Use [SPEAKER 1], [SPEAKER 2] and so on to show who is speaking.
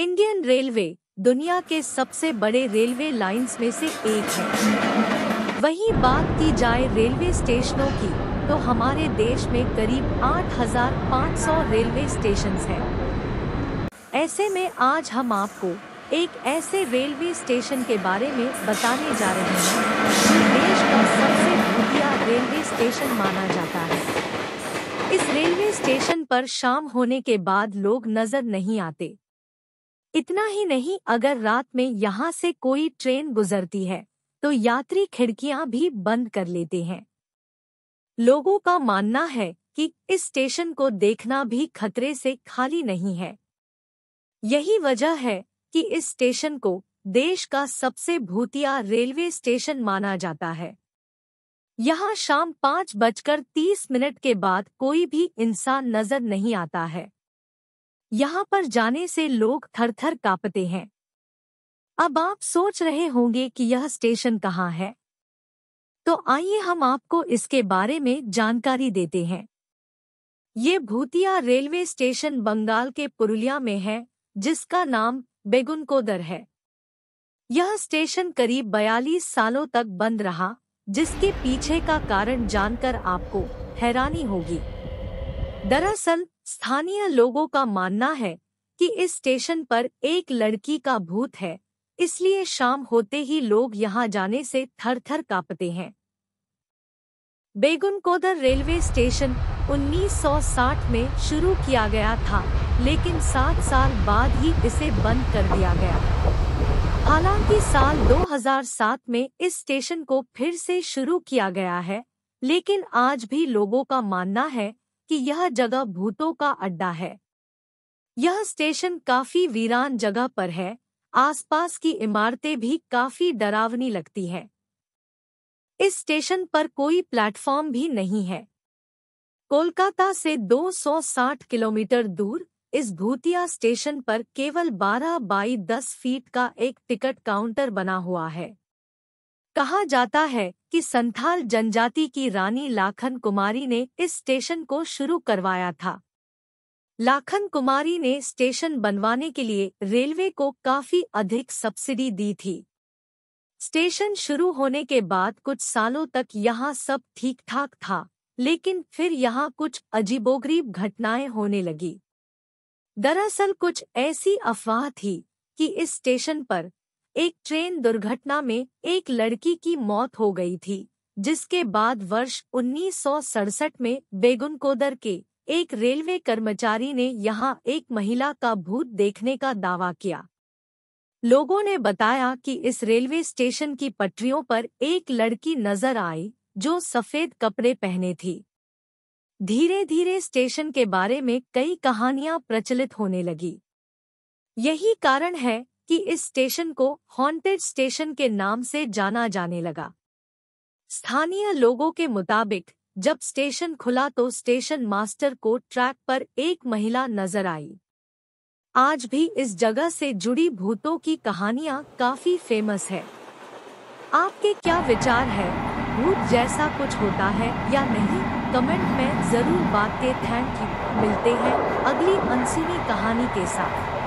[SPEAKER 1] Indian railway दुनिया के सबसे बड़े रेलवे लाइंस में से एक है वहीं बात की जाए रेलवे स्टेशनों की तो हमारे देश में करीब 8,500 रेलवे स्टेशन हैं। ऐसे में आज हम आपको एक ऐसे रेलवे स्टेशन के बारे में बताने जा रहे हैं देश का सबसे भूतिया रेलवे स्टेशन माना जाता है इस रेलवे स्टेशन पर शाम होने के बाद लोग नजर नहीं आते इतना ही नहीं अगर रात में यहाँ से कोई ट्रेन गुजरती है तो यात्री खिड़कियाँ भी बंद कर लेते हैं लोगों का मानना है कि इस स्टेशन को देखना भी खतरे से खाली नहीं है यही वजह है कि इस स्टेशन को देश का सबसे भूतिया रेलवे स्टेशन माना जाता है यहाँ शाम पाँच बजकर तीस मिनट के बाद कोई भी इंसान नजर नहीं आता है यहाँ पर जाने से लोग थर थर कांपते हैं अब आप सोच रहे होंगे कि यह स्टेशन कहाँ है तो आइए हम आपको इसके बारे में जानकारी देते हैं ये भूतिया रेलवे स्टेशन बंगाल के पुरुलिया में है जिसका नाम बेगुनकोदर है यह स्टेशन करीब 42 सालों तक बंद रहा जिसके पीछे का कारण जानकर आपको हैरानी होगी दरअसल स्थानीय लोगों का मानना है कि इस स्टेशन पर एक लड़की का भूत है इसलिए शाम होते ही लोग यहाँ जाने से थर थर कांपते हैं बेगुनकोदर रेलवे स्टेशन 1960 में शुरू किया गया था लेकिन सात साल बाद ही इसे बंद कर दिया गया हालांकि साल 2007 में इस स्टेशन को फिर से शुरू किया गया है लेकिन आज भी लोगों का मानना है कि यह जगह भूतों का अड्डा है यह स्टेशन काफी वीरान जगह पर है आसपास की इमारतें भी काफी डरावनी लगती हैं इस स्टेशन पर कोई प्लेटफॉर्म भी नहीं है कोलकाता से 260 किलोमीटर दूर इस भूतिया स्टेशन पर केवल 12 बाई 10 फीट का एक टिकट काउंटर बना हुआ है कहा जाता है कि संथाल जनजाति की रानी लाखन कुमारी ने इस स्टेशन को शुरू करवाया था लाखन कुमारी ने स्टेशन बनवाने के लिए रेलवे को काफी अधिक सब्सिडी दी थी स्टेशन शुरू होने के बाद कुछ सालों तक यहाँ सब ठीक ठाक था लेकिन फिर यहाँ कुछ अजीबोगरीब घटनाएं होने लगी दरअसल कुछ ऐसी अफवाह थी कि इस स्टेशन पर एक ट्रेन दुर्घटना में एक लड़की की मौत हो गई थी जिसके बाद वर्ष उन्नीस में बेगुनकोदर के एक रेलवे कर्मचारी ने यहां एक महिला का भूत देखने का दावा किया लोगों ने बताया कि इस रेलवे स्टेशन की पटरियों पर एक लड़की नजर आई जो सफेद कपड़े पहने थी धीरे धीरे स्टेशन के बारे में कई कहानियां प्रचलित होने लगी यही कारण है कि इस स्टेशन को हॉन्टेड स्टेशन के नाम से जाना जाने लगा स्थानीय लोगों के मुताबिक जब स्टेशन खुला तो स्टेशन मास्टर को ट्रैक पर एक महिला नजर आई आज भी इस जगह से जुड़ी भूतों की कहानियां काफी फेमस है आपके क्या विचार है भूत जैसा कुछ होता है या नहीं कमेंट में जरूर बात के थैंक यू मिलते हैं अगली अनसुनी कहानी के साथ